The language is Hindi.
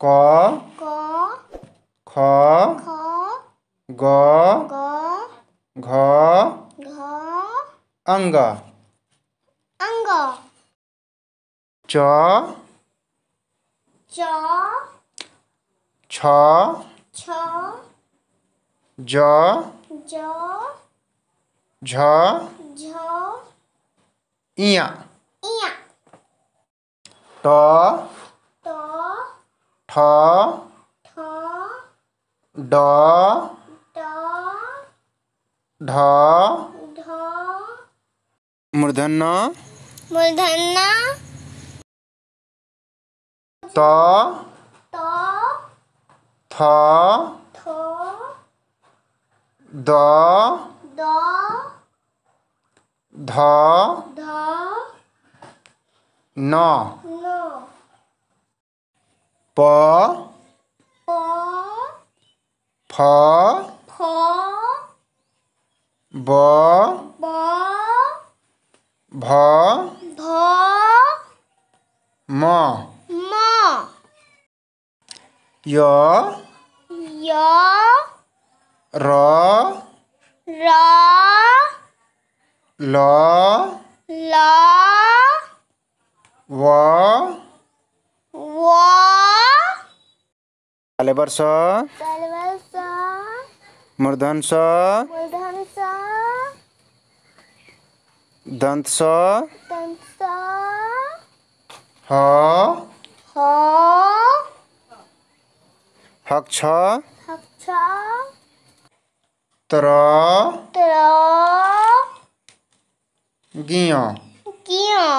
क ক ग घ अंग अंग च च छ छ ज ज झ झ इया इया ट ड ढ मूर्धन्य मूर्धन्य त थ द ध न 伯，伯，婆，婆，伯，伯，伯，伯，妈，妈，牙，牙，牙，牙，牙，牙，娃。काले काले वर्ष वर्ष तालेबर स मूर्धन स दंत स दंत स ह ह हक हक छ छ त्र त्र गिया गिया